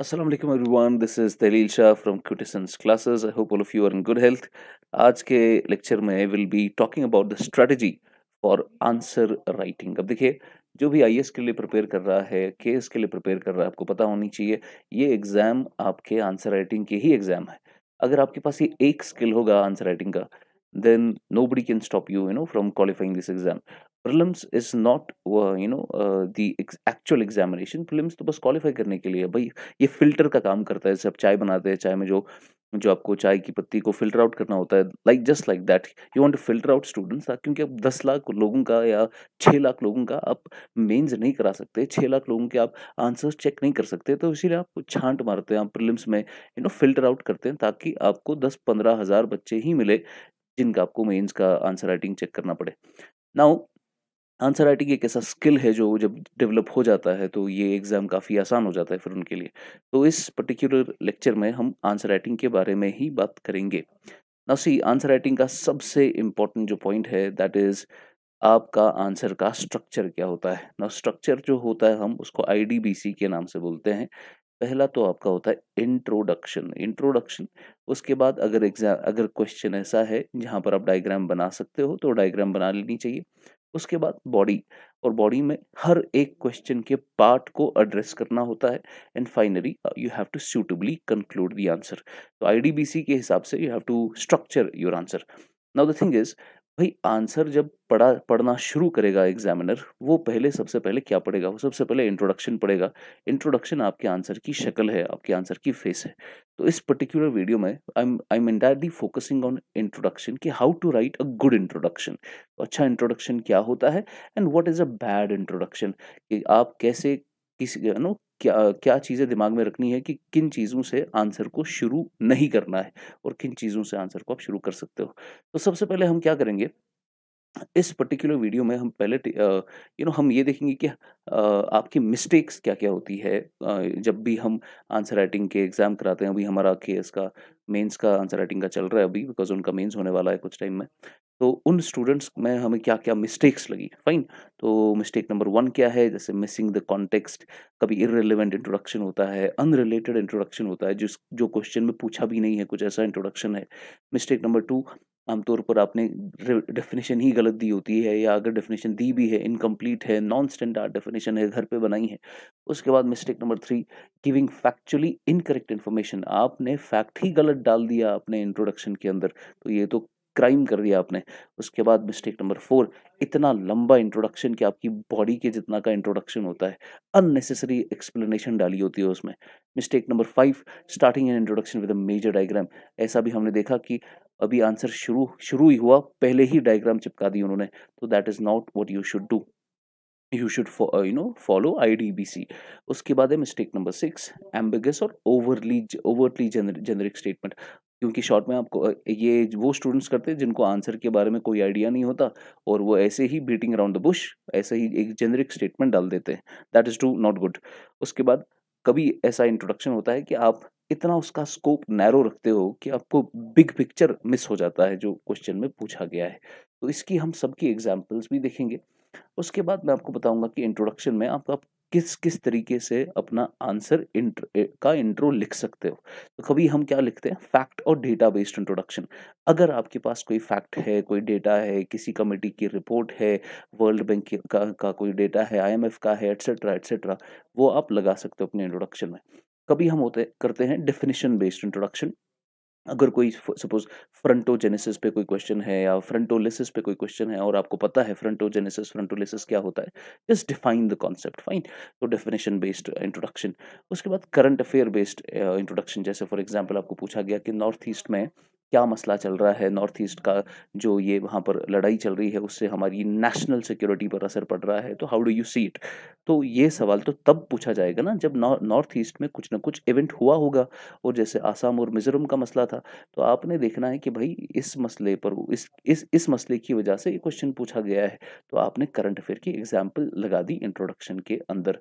Aslam everyone this is Tahleel Shah from क्यूटिसन्स classes I hope all of you are in good health आज के lecture में will be talking about the strategy for answer writing अब देखिए जो भी आई के लिए प्रिपेयर कर रहा है के के लिए प्रिपेयर कर रहा है आपको पता होनी चाहिए ये एग्ज़ाम आपके आंसर राइटिंग के ही एग्ज़ाम है अगर आपके पास ये एक स्किल होगा आंसर राइटिंग का then nobody can stop you you know from qualifying this exam prelims is not you know the actual examination prelims तो बस क्वालिफ़ाई करने के लिए भाई ये फ़िल्टर का काम करता है जैसे आप चाय बनाते हैं चाय में जो जो आपको चाय की पत्ती को फिल्टर आउट करना होता है like just like that you want to filter out students क्योंकि आप दस लाख लोगों का या छः लाख लोगों का आप मेंस नहीं करा सकते छः लाख लोगों के आप आंसर्स चेक नहीं कर सकते तो इसीलिए आप छांट मारते हैं आप प्रिलिम्स में यू नो फिल्टर आउट करते हैं ताकि आपको दस पंद्रह हज़ार बच्चे ही मिले जिनका आपको मेन्स का आंसर राइटिंग चेक करना पड़े नाउ आंसर राइटिंग एक ऐसा स्किल है जो जब डेवलप हो जाता है तो ये एग्ज़ाम काफ़ी आसान हो जाता है फिर उनके लिए तो इस पर्टिकुलर लेक्चर में हम आंसर राइटिंग के बारे में ही बात करेंगे सी आंसर राइटिंग का सबसे इम्पोर्टेंट जो पॉइंट है दैट इज़ आपका आंसर का स्ट्रक्चर क्या होता है ना स्ट्रक्चर जो होता है हम उसको आई के नाम से बोलते हैं पहला तो आपका होता है इंट्रोडक्शन इंट्रोडक्शन उसके बाद अगर एग्जाम अगर क्वेश्चन ऐसा है जहाँ पर आप डायग्राम बना सकते हो तो डायग्राम बना लेनी चाहिए उसके बाद बॉडी और बॉडी में हर एक क्वेश्चन के पार्ट को एड्रेस करना होता है and finally you have to suitably conclude the answer तो आईडीबीसी के हिसाब से you have to structure your answer now the thing is भाई आंसर जब पढ़ा पढ़ना शुरू करेगा एग्जामिनर वो पहले सबसे पहले क्या पढ़ेगा वो सबसे पहले इंट्रोडक्शन पढ़ेगा इंट्रोडक्शन आपके आंसर की शक्ल है आपके आंसर की फेस है तो इस पर्टिकुलर वीडियो में I I am entirely focusing on introduction कि how to write a good introduction अच्छा इंट्रोडक्शन क्या होता है and what is a bad introduction कि आप कैसे किस नो क्या क्या चीज़ें दिमाग में रखनी है कि किन चीज़ों से आंसर को शुरू नहीं करना है और किन चीज़ों से आंसर को आप शुरू कर सकते हो तो सबसे पहले हम क्या करेंगे इस पर्टिकुलर वीडियो में हम पहले यू नो हम ये देखेंगे कि आपकी मिस्टेक्स क्या क्या होती है जब भी हम आंसर राइटिंग के एग्ज़ाम कराते हैं अभी हमारा के का मेंस का आंसर राइटिंग का चल रहा है अभी बिकॉज उनका मेंस होने वाला है कुछ टाइम में तो उन स्टूडेंट्स में हमें क्या क्या मिस्टेक्स लगी फाइन तो मिस्टेक नंबर वन क्या है जैसे मिसिंग द कॉन्टेक्स्ट कभी इरेलीवेंट इंट्रोडक्शन होता है अनरिलेटेड इंट्रोडक्शन होता है जिस जो क्वेश्चन में पूछा भी नहीं है कुछ ऐसा इंट्रोडक्शन है मिस्टेक नंबर टू आमतौर पर आपने डेफिनेशन ही गलत दी होती है या अगर डेफिनेशन दी भी है इनकम्प्लीट है नॉन स्टैंडर्ड डेफिनेशन है घर पे बनाई है उसके बाद mistake number three giving factually incorrect information आपने फैक्ट ही गलत डाल दिया अपने इंट्रोडक्शन के अंदर तो ये तो क्राइम कर दिया आपने उसके बाद मिस्टेक नंबर फोर इतना लंबा इंट्रोडक्शन कि आपकी बॉडी के जितना का इंट्रोडक्शन होता है अननेसेसरी एक्सप्लेनेशन डाली होती है उसमें mistake number five starting an introduction with a major diagram ऐसा भी हमने देखा कि अभी आंसर शुरू शुरू ही हुआ पहले ही डायग्राम चिपका दी उन्होंने तो that is not what you should do you should you know follow I D B C उसके बाद है मिस्टेक नंबर सिक्स एम्बिगस और ओवरली ओवरली जेनरिक स्टेटमेंट क्योंकि शॉर्ट में आपको ये वो स्टूडेंट्स करते हैं जिनको आंसर के बारे में कोई आइडिया नहीं होता और वो ऐसे ही बीटिंग अराउंड द बुश ऐसे ही एक जेनरिक स्टेटमेंट डाल देते हैं that is too not good उसके बाद कभी ऐसा इंट्रोडक्शन होता है कि आप इतना उसका स्कोप नैरो रखते हो कि आपको बिग पिक्चर मिस हो जाता है जो क्वेश्चन में पूछा गया है तो इसकी हम सबकी एग्जाम्पल्स भी देखेंगे उसके बाद मैं आपको बताऊंगा कि इंट्रोडक्शन में आप, आप किस किस तरीके से अपना आंसर इंट्र, का इंट्रो लिख सकते हो तो कभी हम क्या लिखते हैं फैक्ट और डेटा बेस्ड इंट्रोडक्शन अगर आपके पास कोई फैक्ट है कोई डेटा है किसी कमेटी की रिपोर्ट है वर्ल्ड बैंक का, का कोई डेटा है आईएमएफ का है एट्सेट्रा एट्सेट्रा वो आप लगा सकते हो अपने इंट्रोडक्शन में कभी हम होते करते हैं डेफिनेशन बेस्ड इंट्रोडक्शन अगर कोई सपोज फ्रंटोजेनेसिस पे कोई क्वेश्चन है या फ्रंटोलिसिस पे कोई क्वेश्चन है और आपको पता है फ्रंटोजेनेसिस फ्रंटोलिसिस क्या होता है just define the concept fine तो डेफिनेशन बेस्ड इंट्रोडक्शन उसके बाद करंट अफेयर बेस्ड इंट्रोडक्शन जैसे फॉर एग्जांपल आपको पूछा गया कि नॉर्थ ईस्ट में क्या मसला चल रहा है नॉर्थ ईस्ट का जो ये वहाँ पर लड़ाई चल रही है उससे हमारी नेशनल सिक्योरिटी पर असर पड़ रहा है तो how do you see it तो ये सवाल तो तब पूछा जाएगा ना जब नॉर्थ ईस्ट में कुछ ना कुछ इवेंट हुआ होगा और जैसे आसाम और मिजोरम का मसला था तो आपने देखना है कि भाई इस मसले पर इस इस इस मसले की वजह से ये क्वेश्चन पूछा गया है तो आपने करंट अफेयर की एग्जाम्पल लगा दी इंट्रोडक्शन के अंदर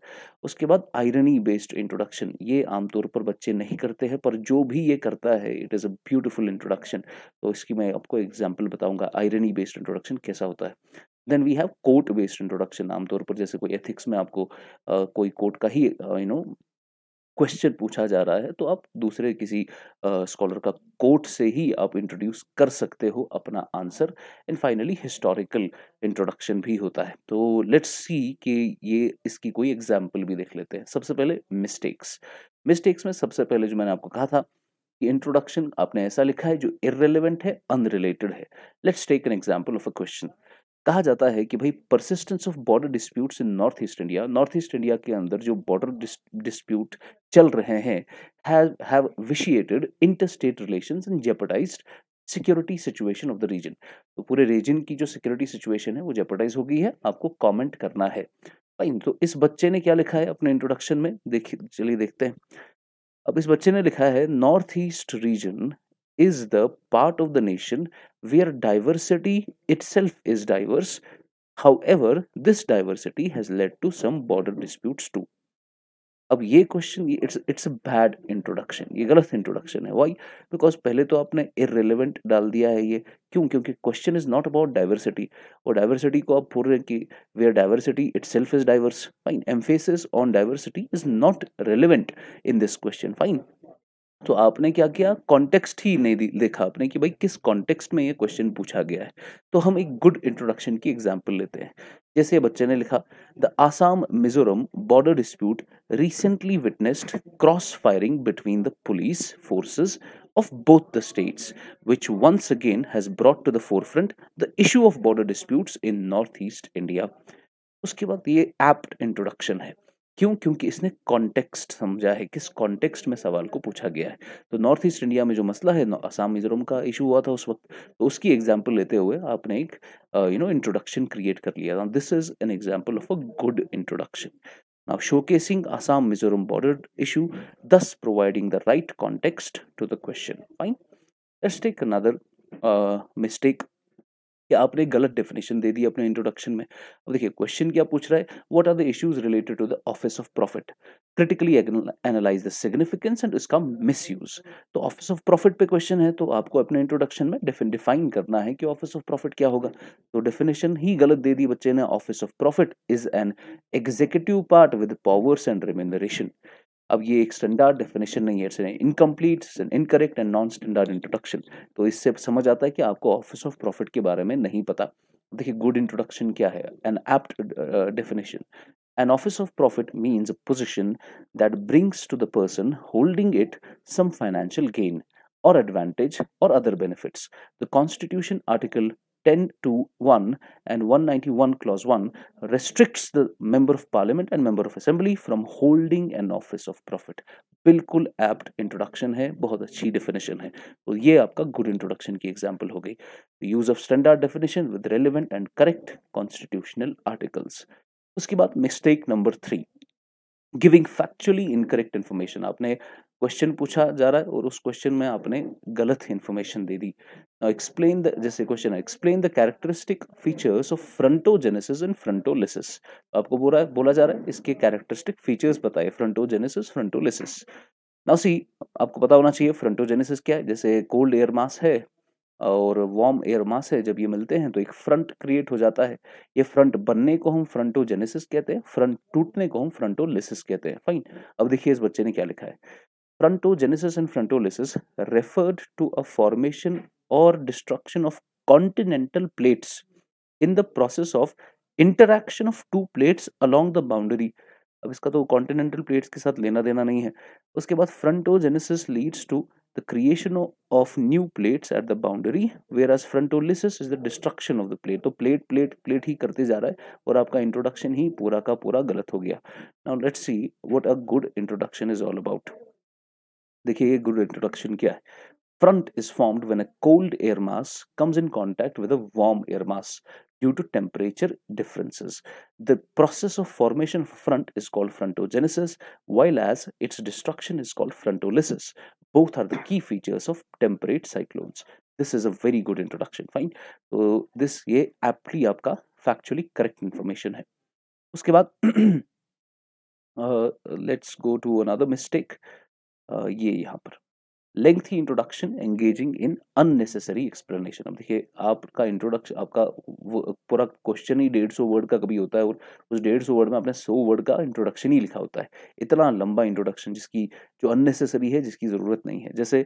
उसके बाद आयरनी बेस्ड इंट्रोडक्शन ये आमतौर पर बच्चे नहीं करते हैं पर जो भी ये करता है it is a beautiful introduction introduction तो इसकी मैं आपको एग्जाम्पल बताऊंगा आयरनी बेस्ड इंट्रोडक्शन कैसा होता है then we have quote based introduction आमतौर पर जैसे कोई एथिक्स में आपको आ, कोई कोर्ट का ही यू नो क्वेश्चन पूछा जा रहा है तो आप दूसरे किसी स्कॉलर का कोर्ट से ही आप इंट्रोड्यूस कर सकते हो अपना answer and finally historical introduction भी होता है तो लेट्स सी कि ये इसकी कोई एग्जाम्पल भी देख लेते हैं सबसे पहले मिस्टेक्स मिस्टेक्स में सबसे पहले जो मैंने आपको कहा था कि इंट्रोडक्शन आपने ऐसा लिखा है जो इरेलीवेंट है अनरिलेटेड है let's take an example of a question कहा जाता है कि भाई persistence of border disputes in north east India north east India के अंदर जो बॉर्डर डिस्प्यूट चल रहे हैं have vitiated inter state relation and jeopardise security situation of the region तो पूरे रीजन की जो सिक्योरिटी सिचुएशन है वो जेपटाइज हो गई है आपको कॉमेंट करना है फाइन तो इस बच्चे ने क्या लिखा है अपने इंट्रोडक्शन में देखिए चलिए देखते हैं अब इस बच्चे ने लिखा है north east region is the part of the nation where diversity itself is diverse ever this diversity has led to some border disputes too अब ये क्वेश्चन ये it's it's a bad introduction ये गलत introduction है why because पहले तो आपने irrelevant डाल दिया है ये क्यों क्योंकि question is not about diversity और डाइवर्सिटी को आप बोल रहे हैं कि where diversity itself is diverse fine emphasis on diversity is not relevant in this question fine तो आपने क्या किया कॉन्टेक्स्ट ही नहीं देखा आपने कि भाई किस कॉन्टेक्स्ट में ये क्वेश्चन पूछा गया है तो हम एक गुड इंट्रोडक्शन की एग्जाम्पल लेते हैं जैसे बच्चे ने लिखा the Assam Mizoram border dispute recently witnessed cross firing between the police forces the states which once again has brought to the forefront the issue of border dispute in north east India उसके बाद ये apt introduction है क्यों क्योंकि इसने context समझा है किस कॉन्टेक्स्ट में सवाल को पूछा गया है तो नॉर्थ ईस्ट इंडिया में जो मसला है असम मिजोरम का इशू हुआ था उस वक्त तो उसकी एग्जाम्पल लेते हुए आपने एक यू नो इंट्रोडक्शन क्रिएट कर लिया था this is an example of a good introduction now showcasing Assam Mizoram border issue thus providing the right context to the question fine Let's take another uh, या आपने गलत डेफिनेशन दे दी अपने introduction में अब देखिए क्वेश्चन क्या पूछ रहा है what are the issues related to the office of profit critically analyse the significance and इसका मिस तो ऑफिस ऑफ प्रॉफिट पे क्वेश्चन है तो आपको अपने इंट्रोडक्शन में डिफाइन करना है कि ऑफिस ऑफ प्रॉफिट क्या होगा तो डेफिनेशन ही गलत दे दी बच्चे ने office of profit is an executive part with powers and remuneration अब ये एक स्टैंडर्ड डेफिनेशन नहीं है it's an incomplete incorrect and non standard introduction तो इससे समझ आता है कि आपको ऑफिस ऑफ प्रॉफिट के बारे में नहीं पता देखिए गुड इंट्रोडक्शन क्या है an apt definition an office of profit means a position that brings to the person holding it some financial gain और एडवांटेज और other benefits the constitution article 10 to 1 and 191 clause 1 restricts the member of parliament and member of assembly from holding an office of profit बिल्कुल apt introduction है बहुत अच्छी definition है तो ये आपका गुड इंट्रोडक्शन की एग्जांपल हो गई use of standard definition with relevant and correct constitutional articles उसके बाद mistake number three giving factually incorrect information आपने क्वेश्चन पूछा जा रहा है और उस क्वेश्चन में आपने गलत इन्फॉर्मेशन दे दी एक्सप्लेन द जैसे क्वेश्चन है explain the characteristic features of frontogenesis and frontolysis आपको बोला बोला जा रहा है इसके कैरेक्टरिस्टिक फीचर्स बताइए फ्रंटोजेनेसिस फ्रंटोलिसिस नाउ सी आपको पता होना चाहिए फ्रंटोजेनेसिस क्या है जैसे कोल्ड एयर मास है और वार्म एयर मास है जब ये मिलते हैं तो एक फ्रंट क्रिएट हो जाता है ये फ्रंट बनने को हम फ्रंटोजेनेसिस कहते हैं फ्रंट टूटने को हम फ्रंटोलिसिस कहते हैं फाइन अब देखिए इस बच्चे ने क्या लिखा है Frontogenesis and frontolysis referred to a formation or destruction of continental plates in the process of interaction of two plates along the boundary अब इसका तो कॉन्टिनेंटल प्लेट्स के साथ लेना देना नहीं है उसके बाद frontogenesis leads to the creation of new plates at the boundary whereas frontolysis is the destruction of the plate तो प्लेट प्लेट प्लेट ही करते जा रहा है और आपका इंट्रोडक्शन ही पूरा का पूरा गलत हो गया now let's see what a good introduction is all about देखिए गुड इंट्रोडक्शन क्या है front is formed when a cold air mass comes in contact with a warm air mass due to temperature differences the process of formation front is called frontogenesis while as its destruction is called frontolysis both are the key features of temperate cyclones this is a very good introduction fine तो this ये aptly आपका factually correct information है उसके बाद let's go to another mistake ये यहाँ पर lengthy introduction engaging in unnecessary explanation अब देखिए आपका इंट्रोडक्शन आपका पूरा क्वेश्चन ही डेढ़ सौ वर्ड का कभी होता है और उस डेढ़ सौ वर्ड में आपने सौ वर्ड का इंट्रोडक्शन ही लिखा होता है इतना लंबा इंट्रोडक्शन जिसकी जो अननेसेसरी है जिसकी ज़रूरत नहीं है जैसे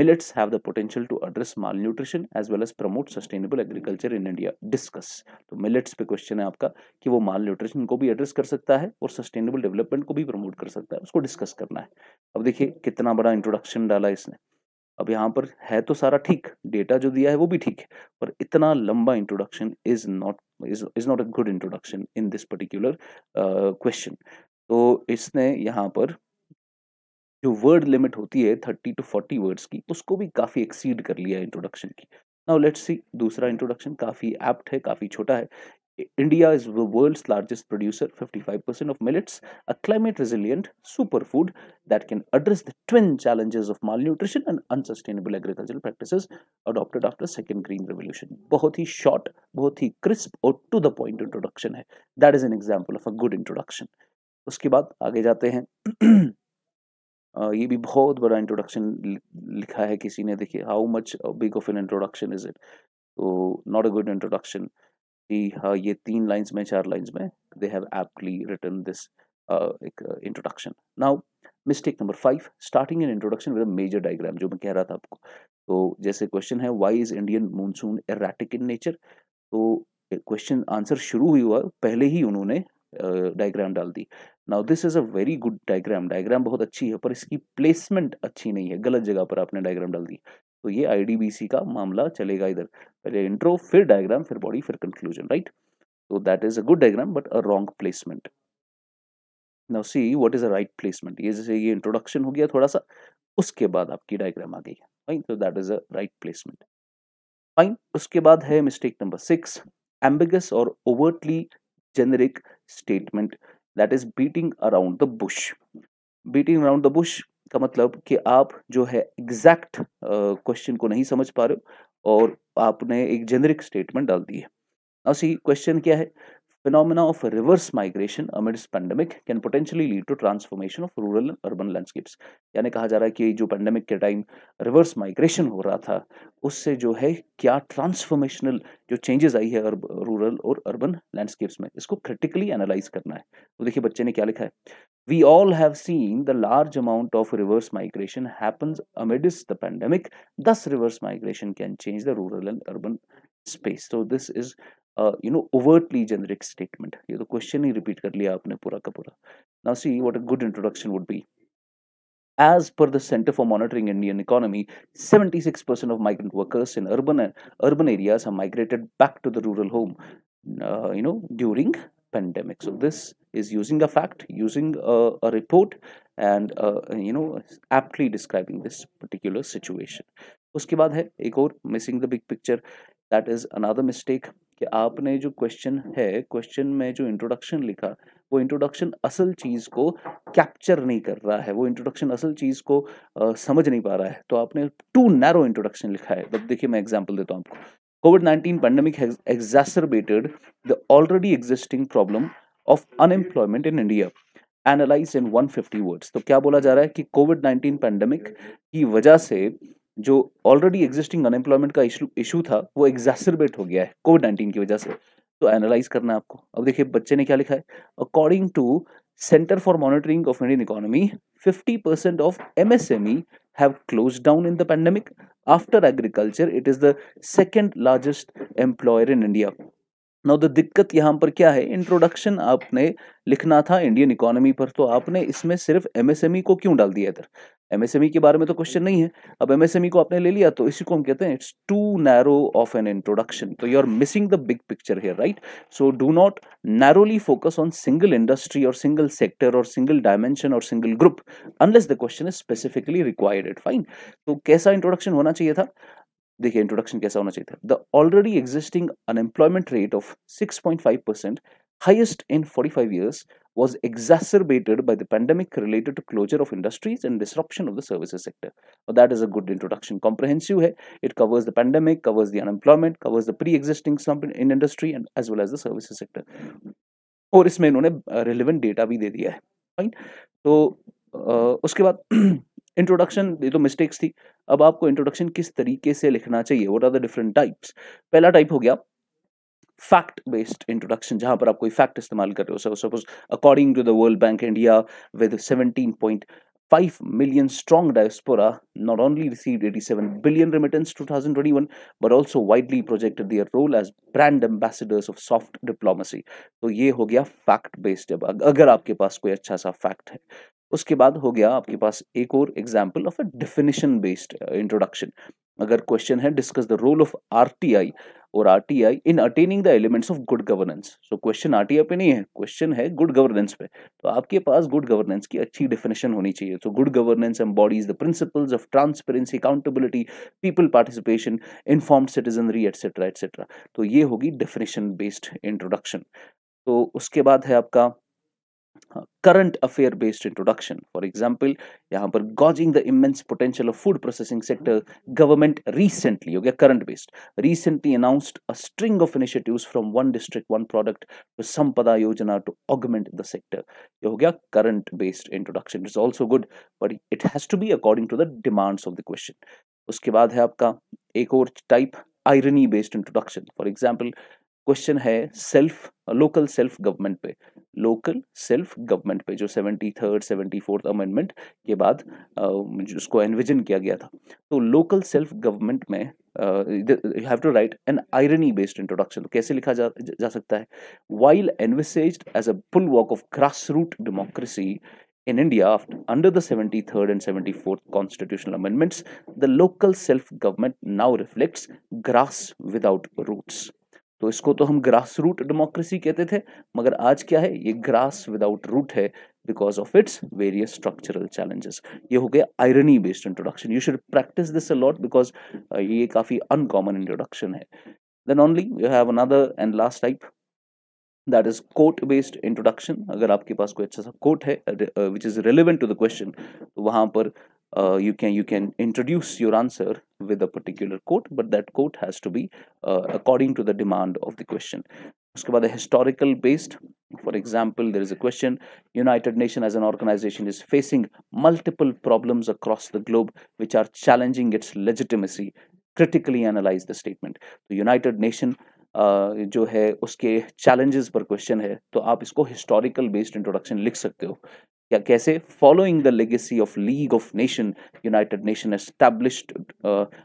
millets have the potential to address malnutrition as well as promote sustainable agriculture in India discuss तो मिलेट्स पे क्वेश्चन है आपका कि वो माल न्यूट्रिशन को भी एड्रेस कर सकता है और सस्टेनेबल डेवलपमेंट को भी प्रमोट कर सकता है उसको डिस्कस करना है अब देखिए कितना बड़ा इंट्रोडक्शन डाला इसने अब यहाँ पर है तो सारा ठीक डेटा जो दिया है वो भी ठीक है पर इतना लंबा introduction is not is not a good introduction in this particular question तो इसने यहाँ पर जो वर्ड लिमिट होती है थर्टी टू फोर्टी वर्ड्स की उसको भी काफ़ी एक्सीड कर लिया है इंट्रोडक्शन की नाउ लेट्स सी दूसरा इंट्रोडक्शन काफ़ी एप्ट है काफ़ी छोटा है India is the world's largest producer, 55% of millets, a climate resilient superfood that can address the twin challenges of malnutrition and unsustainable agricultural practices adopted after the second green revolution. बहुत ही short, बहुत ही crisp or to the point introduction Hai. That is an example of a good introduction. उसके बाद आगे जाते हैं ये भी बहुत बड़ा इंट्रोडक्शन लिखा है किसी ने देखिए how much big of an introduction is it तो नॉट अ गुड इंट्रोडक्शन कि हाँ ये तीन लाइंस में चार लाइंस में they have aptly written this एक introduction now mistake number five starting an introduction with major diagram जो मैं कह रहा था आपको तो जैसे क्वेश्चन है why is Indian monsoon erratic in nature तो क्वेश्चन आंसर शुरू ही हुआ पहले ही उन्होंने डायग्राम uh, डाल दी now this is a very good diagram diagram बहुत अच्छी है पर इसकी प्लेसमेंट अच्छी नहीं है गलत जगह पर आपने डायग्राम डाल दी तो ये आईडीबीसी का मामला चलेगा इधर पहले इंट्रो फिर डायग्राम फिर बॉडी फिर कंक्लूजन राइट तो that is a good diagram but a wrong placement now see what is a right placement ये जैसे ये इंट्रोडक्शन हो गया थोड़ा सा उसके बाद आपकी डायग्राम आ गई है तो that is a right placement fine उसके बाद है मिस्टेक नंबर सिक्स एम्बिगस और overtly generic statement that is beating around the bush beating around the bush का मतलब कि आप जो है एग्जैक्ट क्वेश्चन को नहीं समझ पा रहे हो और आपने एक जेनरिक स्टेटमेंट डाल दी है अब सी क्वेश्चन क्या है Phenomena of reverse migration amidst pandemic can potentially lead to transformation of rural and urban landscapes. yani kaha ja raha hai ki jo pandemic ke time reverse migration ho raha tha usse jo hai kya transformational jo changes आई है rural aur urban landscapes mein isko critically analyze karna hai तो dekhiye बच्चे ne kya likha hai We all have seen the large amount of reverse migration happens amidst the pandemic. Thus, reverse migration can change the rural and urban space. So, this is you know overtly generic statement ये तो question ही repeat कर लिया आपने पूरा का पूरा now see what a good introduction would be As per the Center for Monitoring Indian Economy, 76% of migrant workers in urban urban areas have migrated back to the rural home. Uh, you know, during pandemic. So this is using a fact, using a, a report, and uh, you know aptly describing this particular situation. उसके बाद है एक और missing the big picture. That is another mistake कि आपने जो question है question में जो इंट्रोडक्शन लिखा वो इंट्रोडक्शन असल चीज़ को कैप्चर नहीं कर रहा है वो इंट्रोडक्शन असल चीज़ को आ, समझ नहीं पा रहा है तो आपने टू नैरो इंट्रोडक्शन लिखा है बट देखिए मैं एग्जाम्पल देता हूँ आपको COVID nineteen pandemic exacerbated the already existing problem of unemployment in India analyse in 150 words तो क्या बोला जा रहा है कि कोविड नाइनटीन पेंडेमिक की वजह से जो ऑलरेडी एग्जिस्टिंग अनएम्प्लॉयमेंट का इशू था वो एग्जैसरबेट हो गया है कोविड नाइन्टीन की वजह से तो एनालाइज करना है आपको अब देखिए बच्चे ने क्या लिखा है according to centre for monitoring of Indian economy fifty percent of ई have close down in the pandemic after agriculture it is the second largest employer in India now the दिक्कत यहाँ पर क्या है इंट्रोडक्शन आपने लिखना था इंडियन इकोनॉमी पर तो आपने इसमें सिर्फ एमएसएमई e को क्यों डाल दिया इधर एमएसएमई e के बारे में तो क्वेश्चन नहीं है अब एमएसएमई e को आपने ले लिया तो इसी को हम कहते हैं it's too narrow of an introduction तो you are missing the big picture here right so do not narrowly focus on single industry और सिंगल सेक्टर और सिंगल डायमेंशन और single group unless the question is specifically required it fine तो कैसा introduction होना चाहिए था देखिए introduction कैसा होना चाहिए the already existing unemployment rate of six point five percent highest in forty five years was exacerbated by the pandemic related to closure of industries and disruption of the service sector और that is a good introduction comprehensive है it covers the pandemic covers the unemployment covers the pre existing in industry and as well as the services sector और इसमें इन्होंने relevant data भी दे दिया है right तो उसके बाद इंट्रोडक्शन ये तो मिस्टेक्स थी अब आपको इंट्रोडक्शन किस तरीके से लिखना चाहिए what are the different types पहला टाइप हो गया फैक्ट बेस्ड इंट्रोडक्शन जहां पर आप कोई फैक्ट इस्तेमाल कर रहे हो suppose according to the world bank India with seventeen point five million strong diaspora not only receive eighty seven billion remittance two thousand twenty one but also widely projected their role as brand ambassadors of soft diplomacy तो ये हो गया fact based अगर आपके पास कोई अच्छा सा फैक्ट है उसके बाद हो गया आपके पास एक और example of a definition based introduction अगर क्वेश्चन है discuss the role of RTI और आई in attaining the elements of good governance so question आई पे नहीं है क्वेश्चन है गुड गवर्नेंस पे तो आपके पास गुड गवर्नेंस की अच्छी डेफिनेशन होनी चाहिए so good governance embodies the principles of transparency accountability people participation inform citizenry etcetera etcetera तो ये होगी डेफिनेशन बेस्ड इंट्रोडक्शन तो उसके बाद है आपका current affair based introduction for example यहां पर gauging the immense potential of food processing sector government recently हो गया current based recently announced a string of initiative from one district one product to Sampada Yojana to augment the sector ये हो गया current based introduction it is also good but it has be according to the demands of the question उसके बाद है आपका एक और type irony based introduction for example question है सेल्फ लोकल सेल्फ गवर्नमेंट पे लोकल सेल्फ गवर्नमेंट पे जो seventy third seventy fourth amendment के बाद उसको एनविजन किया गया था तो लोकल सेल्फ गवर्नमेंट में you have to write an irony based introduction तो कैसे लिखा जा, जा सकता है while envisages as a bulwark of grass root democracy In India, under the 73rd and 74th constitutional amendments, the local self government now reflects grass without roots. तो इसको तो हम ग्रास रूट डेमोक्रेसी कहते थे मगर आज क्या है ये ग्रास विदाउट रूट है because of its various structural challenges ये हो गया irony based introduction you should practice this a lot because ये काफ़ी अनकॉमन इंट्रोडक्शन है then only you have another and last type that is quote based introduction अगर आपके पास कोई अच्छा सा कोट है which is relevant to the question वहां पर you can you can introduce your answer with a particular quote but that quote has to be uh, according to the demand of the question उसके बाद historical based for example there is a question united nation as an organization is facing multiple problems across the globe which are challenging its legitimacy critically analyze the statement the united nation जो है उसके challenges पर question है तो आप इसको historical based introduction लिख सकते हो या कैसे following the legacy of League of Nation United Nation established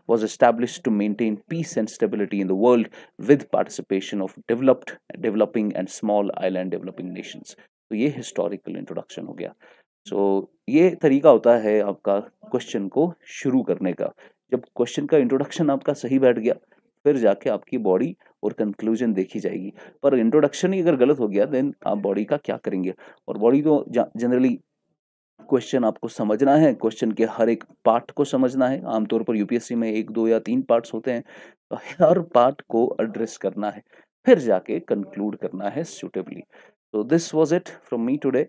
was established to maintain peace and stability in the world with participation of developed developing and small island developing nations तो ये historical introduction हो गया सो so, ये तरीका होता है आपका question को शुरू करने का जब क्वेश्चन का इंट्रोडक्शन आपका सही बैठ गया फिर जाके आपकी बॉडी और कंक्लूजन देखी जाएगी पर इंट्रोडक्शन ही अगर गलत हो गया देन आप बॉडी का क्या करेंगे और बॉडी तो जनरली क्वेश्चन आपको समझना है क्वेश्चन के हर एक पार्ट को समझना है आमतौर पर यूपीएससी में एक दो या तीन पार्ट्स होते हैं तो हर पार्ट को एड्रेस करना है फिर जाके कंक्लूड करना है सुटेबली तो this was it from me today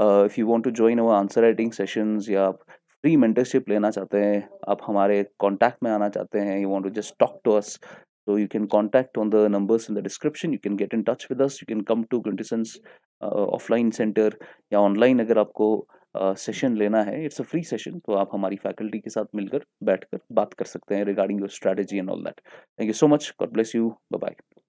if you want to join our answer writing sessions या आप फ्री मेंटरशिप लेना चाहते हैं आप हमारे कॉन्टैक्ट में आना चाहते हैं you want to just talk to us So you can contact on the numbers in the description. You can get in touch with us. You can come to Quintessence offline centre या online अगर आपको session uh, लेना है it's a free session तो आप हमारी faculty के साथ मिलकर बैठकर बात कर सकते हैं regarding your strategy and all that thank you so much God bless you bye bye